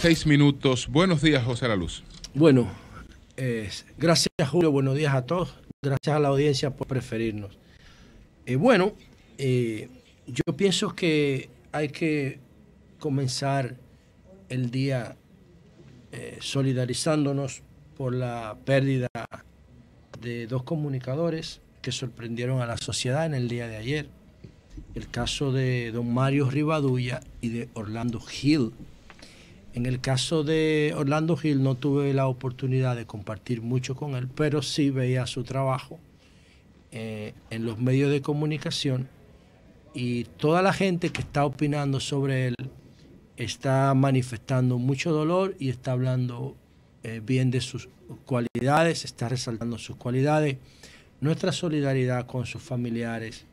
seis minutos. Buenos días, José La Luz. Bueno, eh, gracias Julio, buenos días a todos. Gracias a la audiencia por preferirnos. Eh, bueno, eh, yo pienso que hay que comenzar el día solidarizándonos por la pérdida de dos comunicadores que sorprendieron a la sociedad en el día de ayer. El caso de don Mario Rivadulla y de Orlando Hill en el caso de Orlando Gil no tuve la oportunidad de compartir mucho con él, pero sí veía su trabajo eh, en los medios de comunicación y toda la gente que está opinando sobre él está manifestando mucho dolor y está hablando eh, bien de sus cualidades, está resaltando sus cualidades. Nuestra solidaridad con sus familiares,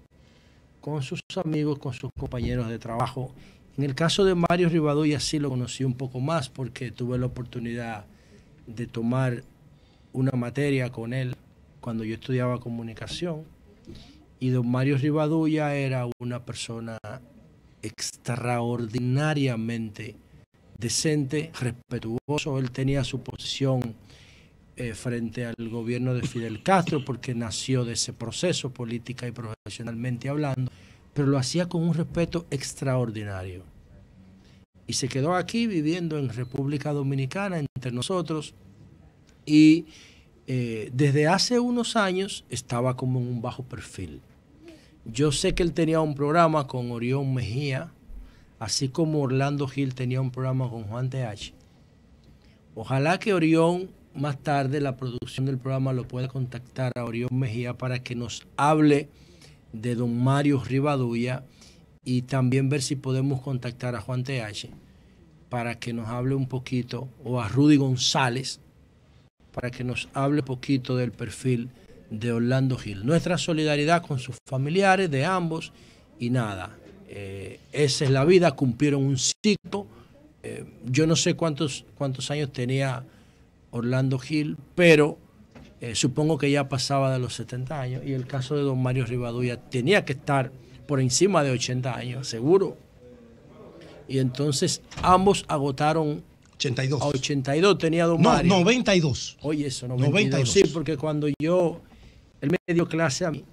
con sus amigos, con sus compañeros de trabajo en el caso de Mario Rivadulla sí lo conocí un poco más porque tuve la oportunidad de tomar una materia con él cuando yo estudiaba comunicación. Y don Mario Rivadulla era una persona extraordinariamente decente, respetuoso. Él tenía su posición eh, frente al gobierno de Fidel Castro porque nació de ese proceso política y profesionalmente hablando pero lo hacía con un respeto extraordinario. Y se quedó aquí viviendo en República Dominicana entre nosotros y eh, desde hace unos años estaba como en un bajo perfil. Yo sé que él tenía un programa con Orión Mejía, así como Orlando Gil tenía un programa con Juan H. Ojalá que Orión más tarde la producción del programa lo pueda contactar a Orión Mejía para que nos hable de don Mario Rivadulla y también ver si podemos contactar a Juan TH para que nos hable un poquito, o a Rudy González, para que nos hable un poquito del perfil de Orlando Gil. Nuestra solidaridad con sus familiares, de ambos, y nada, eh, esa es la vida, cumplieron un ciclo. Eh, yo no sé cuántos, cuántos años tenía Orlando Gil, pero eh, supongo que ya pasaba de los 70 años y el caso de don Mario Rivadulla tenía que estar por encima de 80 años, seguro. Y entonces ambos agotaron 82. A 82 tenía don no, Mario. 92. Oye, eso, 92. 92. Sí, porque cuando yo, el me dio clase a mí,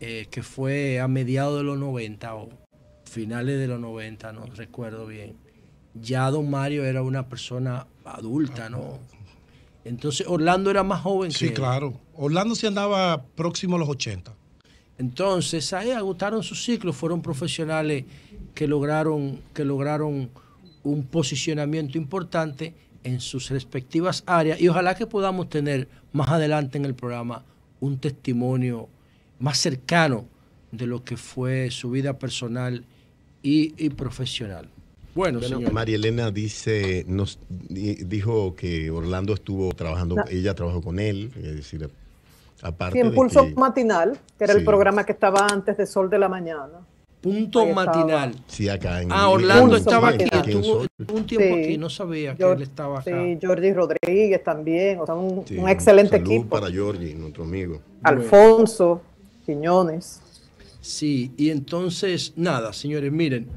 eh, que fue a mediados de los 90 o finales de los 90, no recuerdo bien. Ya don Mario era una persona adulta, ¿no? Entonces Orlando era más joven sí, que Sí, claro. Orlando se andaba próximo a los 80. Entonces, ahí agotaron sus ciclos, fueron profesionales que lograron, que lograron un posicionamiento importante en sus respectivas áreas y ojalá que podamos tener más adelante en el programa un testimonio más cercano de lo que fue su vida personal y profesional. Bueno, María Elena dice, nos dijo que Orlando estuvo trabajando, ella trabajó con él, es decir, aparte. Y Matinal, que era el programa que estaba antes de Sol de la Mañana. Punto matinal. Sí, acá en Ah, Orlando estaba aquí, un tiempo que no sabía que él estaba acá. Sí, Jordi Rodríguez también, o sea, un, excelente un excelente salud para Jordi, nuestro amigo. Alfonso, Quiñones. Sí, y entonces, nada, señores, miren,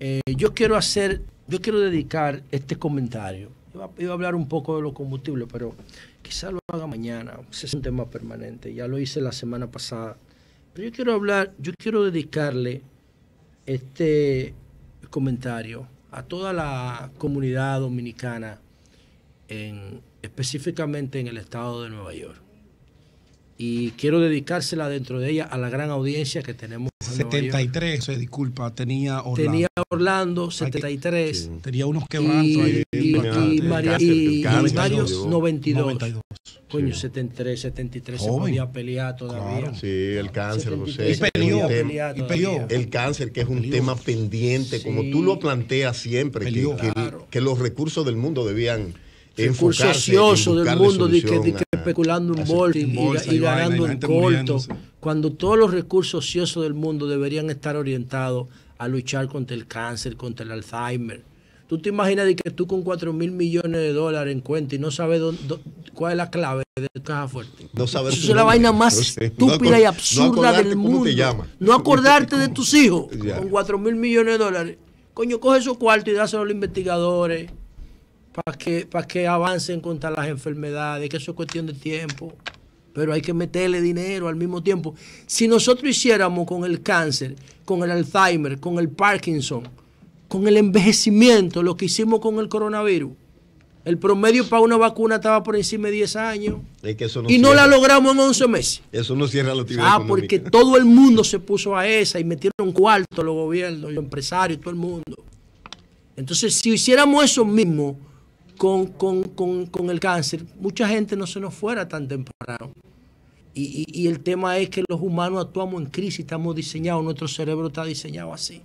eh, yo quiero hacer, yo quiero dedicar este comentario. Iba, a hablar un poco de los combustibles, pero quizás lo haga mañana. Ese es un tema permanente. Ya lo hice la semana pasada. Pero yo quiero hablar, yo quiero dedicarle este comentario a toda la comunidad dominicana, específicamente en el estado de Nueva York y quiero dedicársela dentro de ella a la gran audiencia que tenemos. 73, se disculpa, tenía Orlando. Tenía Orlando, 73. Tenía unos quebrantos ahí. Y, y, María, 92. Coño, 73, 73 se podía pelear todavía. Sí, el cáncer, no sé Y peleó, El cáncer, que es un tema pendiente, como tú lo planteas siempre, que, los recursos del mundo debían el del mundo especulando en bolsa y, ganando en corto, cuando todos los recursos ociosos del mundo deberían estar orientados a luchar contra el cáncer, contra el Alzheimer. ¿Tú te imaginas de que tú con 4 mil millones de dólares en cuenta y no sabes cuál es la clave de caja fuerte? No sabes Eso es la vaina más estúpida y absurda del mundo. No acordarte de tus hijos con 4 mil millones de dólares. Coño, coge esos cuartos y dáselo a los investigadores para que, para que avancen contra las enfermedades, que eso es cuestión de tiempo. Pero hay que meterle dinero al mismo tiempo. Si nosotros hiciéramos con el cáncer, con el Alzheimer, con el Parkinson, con el envejecimiento, lo que hicimos con el coronavirus, el promedio para una vacuna estaba por encima de 10 años. y no la logramos en 11 meses. Eso no cierra la actividad Ah, porque todo el mundo se puso a esa y metieron cuarto los gobiernos, los empresarios, todo el mundo. Entonces, si hiciéramos eso mismo con, el cáncer, mucha gente no se nos fuera tan temprano. Y, el tema es que los humanos actuamos en crisis, estamos diseñados, nuestro cerebro está diseñado así.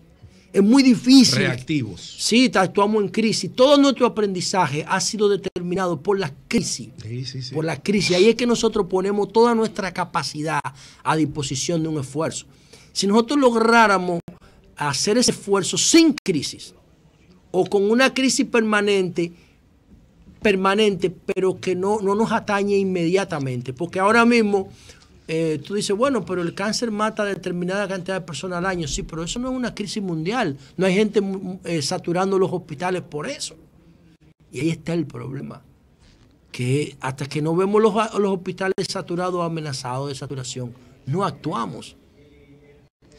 Es muy difícil. Reactivos. Sí, actuamos en crisis. Todo nuestro aprendizaje ha sido determinado por la crisis. Por la crisis. Ahí es que nosotros ponemos toda nuestra capacidad a disposición de un esfuerzo. Si nosotros lográramos hacer ese esfuerzo sin crisis o con una crisis permanente, permanente, pero que no, no nos atañe inmediatamente. Porque ahora mismo eh, tú dices, bueno, pero el cáncer mata a determinada cantidad de personas al año. Sí, pero eso no es una crisis mundial. No hay gente mm, mm, eh, saturando los hospitales por eso. Y ahí está el problema. Que hasta que no vemos los, hospitales saturados, amenazados de saturación, no actuamos.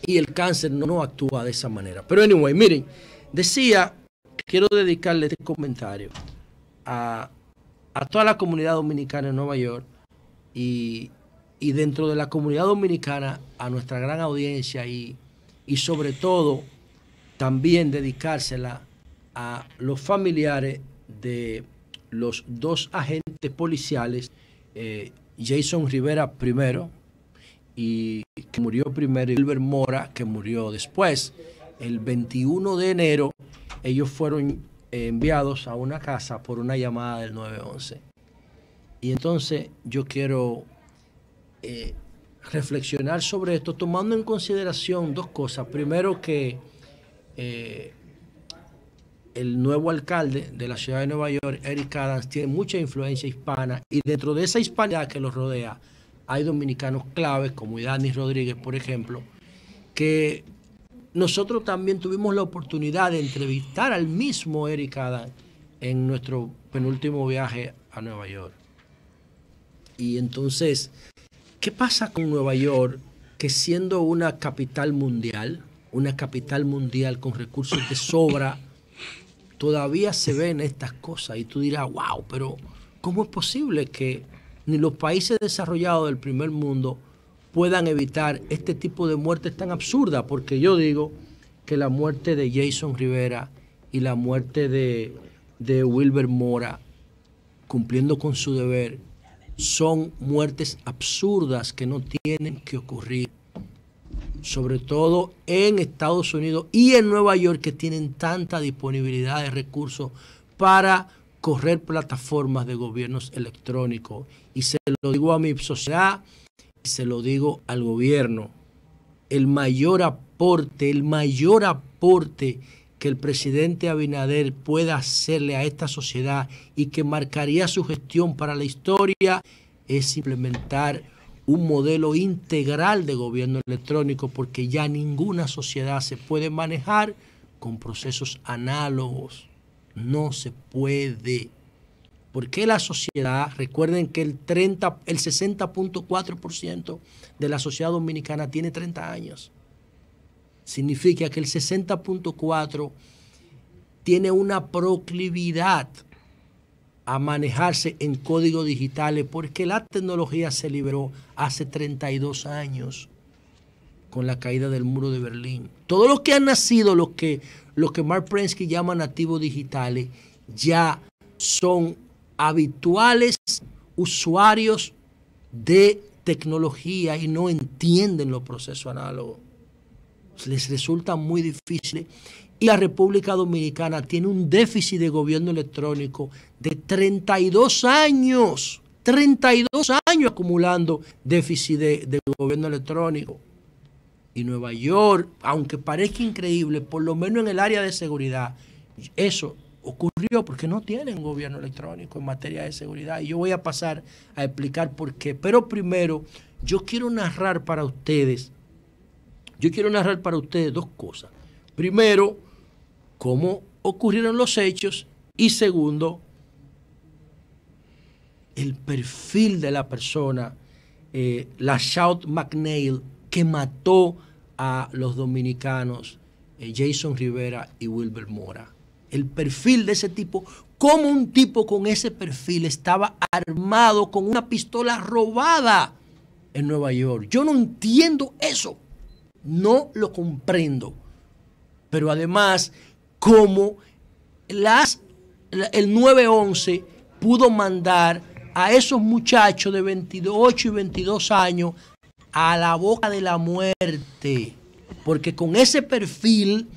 Y el cáncer no, no actúa de esa manera. Pero anyway, miren, decía, quiero dedicarle este comentario a, toda la comunidad dominicana en Nueva York y, dentro de la comunidad dominicana a nuestra gran audiencia y, sobre todo también dedicársela a los familiares de los dos agentes policiales, eh, Jason Rivera primero, y que murió primero, y Gilbert Mora, que murió después. El 21 de enero, ellos fueron enviados a una casa por una llamada del 911. Y entonces yo quiero eh, reflexionar sobre esto tomando en consideración dos cosas. Primero que eh, el nuevo alcalde de la ciudad de Nueva York, Eric Adams, tiene mucha influencia hispana y dentro de esa hispanidad que los rodea hay dominicanos claves como Idanis Rodríguez, por ejemplo, que nosotros también tuvimos la oportunidad de entrevistar al mismo Eric Adams en nuestro penúltimo viaje a Nueva York. Y entonces, ¿qué pasa con Nueva York que siendo una capital mundial, una capital mundial con recursos de sobra, todavía se ven estas cosas y tú dirás, wow, pero ¿cómo es posible que ni los países desarrollados del primer mundo puedan evitar este tipo de muertes tan absurdas, porque yo digo que la muerte de Jason Rivera y la muerte de, de Wilber Mora, cumpliendo con su deber, son muertes absurdas que no tienen que ocurrir, sobre todo en Estados Unidos y en Nueva York, que tienen tanta disponibilidad de recursos para correr plataformas de gobiernos electrónicos. Y se lo digo a mi sociedad, se lo digo al gobierno, el mayor aporte, el mayor aporte que el presidente Abinader pueda hacerle a esta sociedad y que marcaría su gestión para la historia es implementar un modelo integral de gobierno electrónico porque ya ninguna sociedad se puede manejar con procesos análogos. No se puede. Porque la sociedad, recuerden que el, el 60.4% de la sociedad dominicana tiene 30 años. Significa que el 60.4% tiene una proclividad a manejarse en códigos digitales porque la tecnología se liberó hace 32 años con la caída del muro de Berlín. Todos los que han nacido, los que, los que Mark Prensky llama nativos digitales, ya son habituales usuarios de tecnología y no entienden los procesos análogos. Les resulta muy difícil. Y la República Dominicana tiene un déficit de gobierno electrónico de 32 años. 32 años acumulando déficit de, gobierno electrónico. Y Nueva York, aunque parezca increíble, por lo menos en el área de seguridad, eso ocurrió porque no tienen gobierno electrónico en materia de seguridad. Y yo voy a pasar a explicar por qué. Pero primero, yo quiero narrar para ustedes, yo quiero narrar para ustedes dos cosas. Primero, cómo ocurrieron los hechos y segundo, el perfil de la persona, eh, la Shout McNeil, que mató a los dominicanos eh, Jason Rivera y Wilber Mora el perfil de ese tipo, cómo un tipo con ese perfil estaba armado con una pistola robada en Nueva York. Yo no entiendo eso, no lo comprendo. Pero además, cómo las, el 911 pudo mandar a esos muchachos de 28 y 22 años a la boca de la muerte. Porque con ese perfil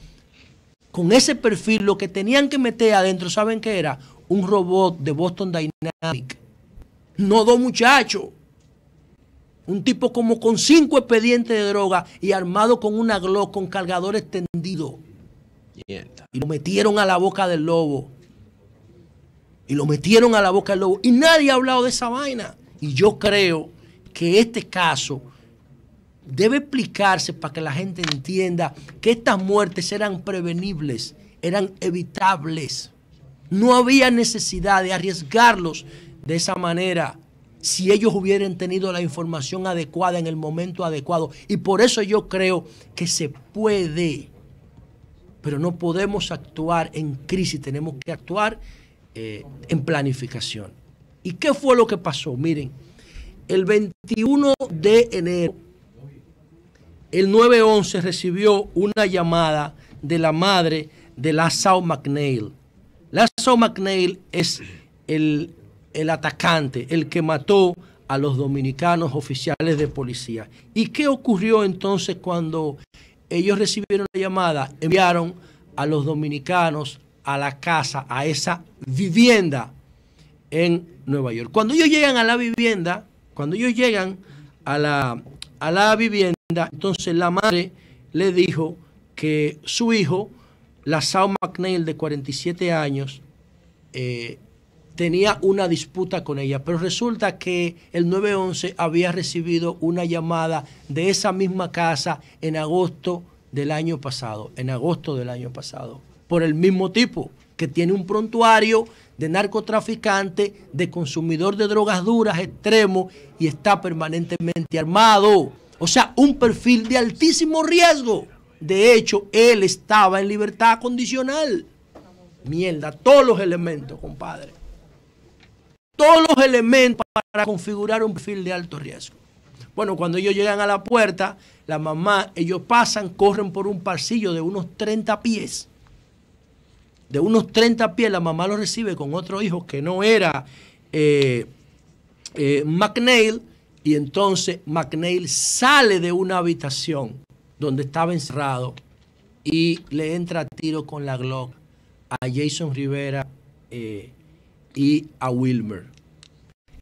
con ese perfil, lo que tenían que meter adentro, ¿saben qué era? Un robot de Boston Dynamic. No dos muchachos. Un tipo como con cinco expedientes de droga y armado con una Glock con cargador extendido. Y lo metieron a la boca del lobo. Y lo metieron a la boca del lobo. Y nadie ha hablado de esa vaina. Y yo creo que este caso debe explicarse para que la gente entienda que estas muertes eran prevenibles, eran evitables. No había necesidad de arriesgarlos de esa manera si ellos hubieran tenido la información adecuada en el momento adecuado. Y por eso yo creo que se puede, pero no podemos actuar en crisis, tenemos que actuar eh, en planificación. ¿Y qué fue lo que pasó? Miren, el 21 de enero el 911 recibió una llamada de la madre de Lassau McNeil. Lassau McNeil es el, atacante, el que mató a los dominicanos oficiales de policía. ¿Y qué ocurrió entonces cuando ellos recibieron la llamada? Enviaron a los dominicanos a la casa, a esa vivienda en Nueva York. Cuando ellos llegan a la vivienda, cuando ellos llegan a la, a la vivienda, entonces la madre le dijo que su hijo, Sao McNeil, de 47 años, eh, tenía una disputa con ella, pero resulta que el 911 había recibido una llamada de esa misma casa en agosto del año pasado, en agosto del año pasado, por el mismo tipo, que tiene un prontuario de narcotraficante, de consumidor de drogas duras extremo y está permanentemente armado. O sea, un perfil de altísimo riesgo. De hecho, él estaba en libertad condicional. Mierda, todos los elementos, compadre. Todos los elementos para configurar un perfil de alto riesgo. Bueno, cuando ellos llegan a la puerta, la mamá, ellos pasan, corren por un pasillo de unos 30 pies. De unos 30 pies, la mamá lo recibe con otro hijo que no era eh, eh, McNeil, y entonces McNeil sale de una habitación donde estaba encerrado y le entra a tiro con la Glock a Jason Rivera eh, y a Wilmer.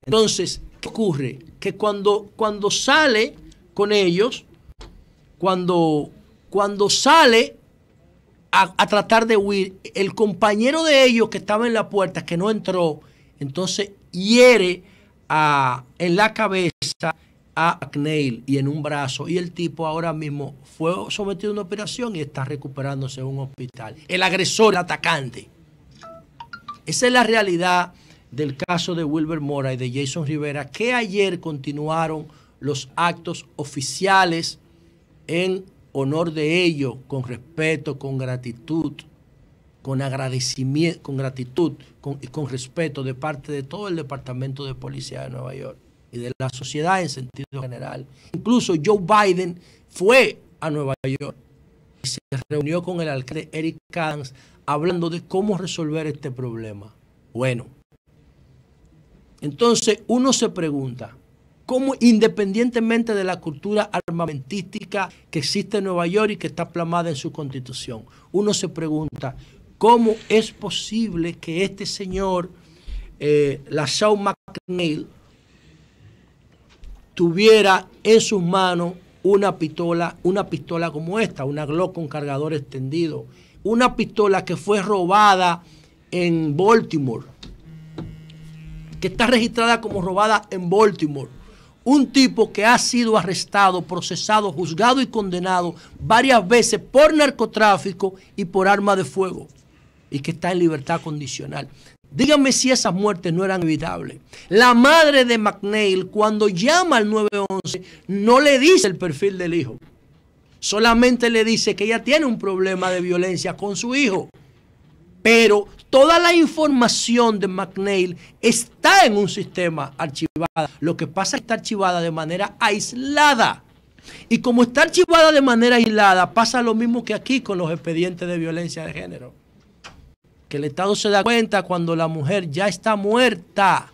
Entonces, ¿qué ocurre? Que cuando, cuando sale con ellos, cuando, cuando sale a, tratar de huir, el compañero de ellos que estaba en la puerta, que no entró, entonces hiere a, en la cabeza a Acneil y en un brazo. Y el tipo ahora mismo fue sometido a una operación y está recuperándose en un hospital. El agresor, atacante. Esa es la realidad del caso de Wilber Mora y de Jason Rivera, que ayer continuaron los actos oficiales en honor de ellos, con respeto, con gratitud, con agradecimiento, con gratitud, y con respeto de parte de todo el Departamento de Policía de Nueva York y de la sociedad en sentido general. Incluso Joe Biden fue a Nueva York y se reunió con el alcalde Eric Adams hablando de cómo resolver este problema. Bueno, entonces uno se pregunta, cómo independientemente de la cultura armamentística que existe en Nueva York y que está plamada en su constitución, uno se pregunta, ¿cómo es posible que este señor, eh, la Shaw McNeil, tuviera en sus manos una pistola, una pistola como esta, una Glock con cargador extendido, una pistola que fue robada en Baltimore, que está registrada como robada en Baltimore. Un tipo que ha sido arrestado, procesado, juzgado y condenado varias veces por narcotráfico y por arma de fuego y que está en libertad condicional. Díganme si esas muertes no eran evitables. La madre de McNeil, cuando llama al 911, no le dice el perfil del hijo. Solamente le dice que ella tiene un problema de violencia con su hijo. Pero toda la información de McNeil está en un sistema archivada. Lo que pasa es que está archivada de manera aislada. Y como está archivada de manera aislada, pasa lo mismo que aquí con los expedientes de violencia de género que el Estado se da cuenta cuando la mujer ya está muerta,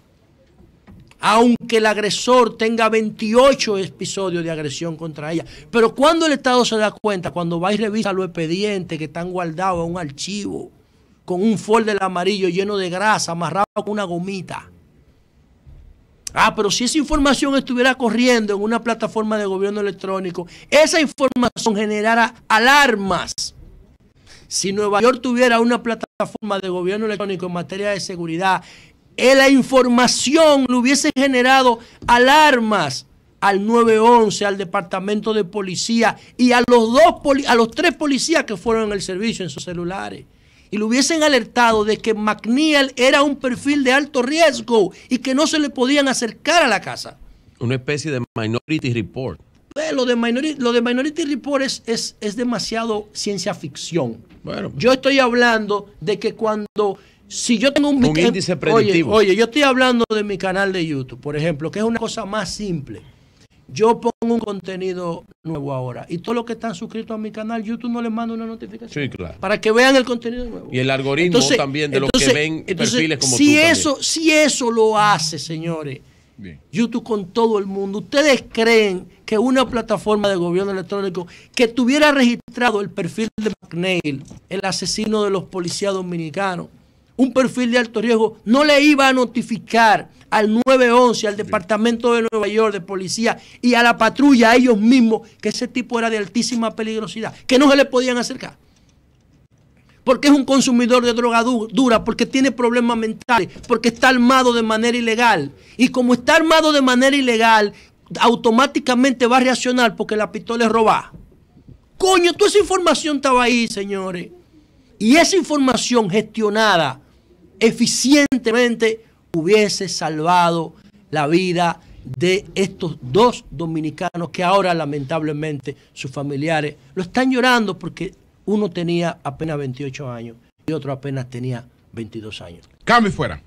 aunque el agresor tenga 28 episodios de agresión contra ella. Pero cuando el Estado se da cuenta, cuando va y revisa los expedientes que están guardados en un archivo, con un folder amarillo lleno de grasa, amarrado con una gomita. Ah, pero si esa información estuviera corriendo en una plataforma de gobierno electrónico, esa información generara alarmas si Nueva York tuviera una plataforma de gobierno electrónico en materia de seguridad, eh, la información le hubiese generado alarmas al 911, al departamento de policía y a los, dos a los tres policías que fueron en el servicio en sus celulares. Y le hubiesen alertado de que McNeil era un perfil de alto riesgo y que no se le podían acercar a la casa. Una especie de Minority Report. Eh, lo, de Minority, lo de Minority Report es, es, demasiado ciencia ficción. Bueno, Yo estoy hablando de que cuando si yo tengo un, índice predictivo. Oye, yo estoy hablando de mi canal de YouTube, por ejemplo, que es una cosa más simple. Yo pongo un contenido nuevo ahora y todos los que están suscritos a mi canal, YouTube no les manda una notificación. Sí, claro. Para que vean el contenido nuevo. Y el algoritmo también de los que ven perfiles como si Eso, si eso lo hace, señores, YouTube con todo el mundo. ¿Ustedes creen que una plataforma de gobierno electrónico que tuviera registrado el perfil de McNeil, el asesino de los policías dominicanos, un perfil de alto riesgo, no le iba a notificar al 911, al Departamento de Nueva York de Policía y a la patrulla, a ellos mismos, que ese tipo era de altísima peligrosidad, que no se le podían acercar? porque es un consumidor de droga dura, porque tiene problemas mentales, porque está armado de manera ilegal. Y como está armado de manera ilegal, automáticamente va a reaccionar porque la pistola es robada. Coño, toda esa información estaba ahí, señores. Y esa información gestionada eficientemente hubiese salvado la vida de estos dos dominicanos que ahora lamentablemente sus familiares lo están llorando porque uno tenía apenas 28 años y otro apenas tenía 22 años. Cambio fuera.